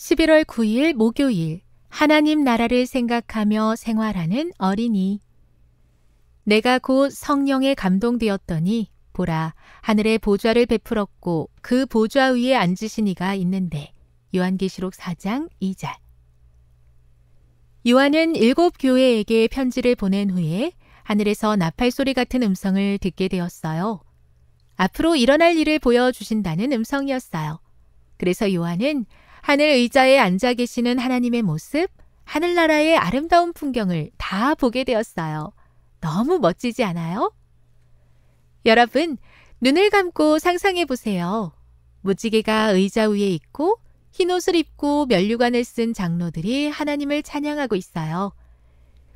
11월 9일 목요일 하나님 나라를 생각하며 생활하는 어린이 내가 곧 성령에 감동되었더니 보라 하늘의 보좌를 베풀었고 그 보좌 위에 앉으신 이가 있는데 요한계시록 4장 2절 요한은 일곱 교회에게 편지를 보낸 후에 하늘에서 나팔 소리 같은 음성을 듣게 되었어요. 앞으로 일어날 일을 보여주신다는 음성이었어요. 그래서 요한은 하늘 의자에 앉아 계시는 하나님의 모습, 하늘나라의 아름다운 풍경을 다 보게 되었어요. 너무 멋지지 않아요? 여러분, 눈을 감고 상상해 보세요. 무지개가 의자 위에 있고 흰 옷을 입고 면류관을 쓴 장로들이 하나님을 찬양하고 있어요.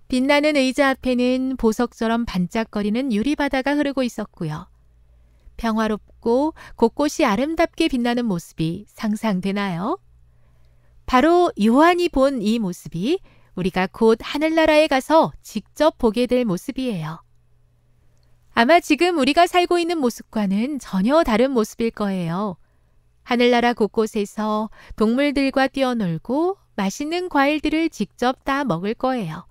빛나는 의자 앞에는 보석처럼 반짝거리는 유리바다가 흐르고 있었고요. 평화롭고 곳곳이 아름답게 빛나는 모습이 상상되나요? 바로 요한이 본 이 모습이 우리가 곧 하늘나라에 가서 직접 보게 될 모습이에요. 아마 지금 우리가 살고 있는 모습과는 전혀 다른 모습일 거예요. 하늘나라 곳곳에서 동물들과 뛰어놀고 맛있는 과일들을 직접 따 먹을 거예요.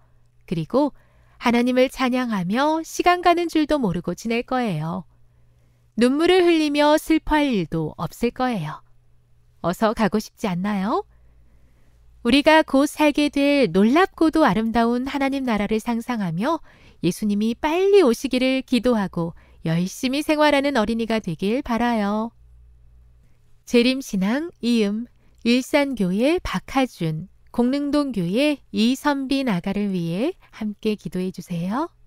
그리고 하나님을 찬양하며 시간 가는 줄도 모르고 지낼 거예요. 눈물을 흘리며 슬퍼할 일도 없을 거예요. 어서 가고 싶지 않나요? 우리가 곧 살게 될 놀랍고도 아름다운 하나님 나라를 상상하며 예수님이 빨리 오시기를 기도하고 열심히 생활하는 어린이가 되길 바라요. 재림신앙 이음 일산교회 박하준 공릉동교회 이선빈 아가를 위해 함께 기도해 주세요.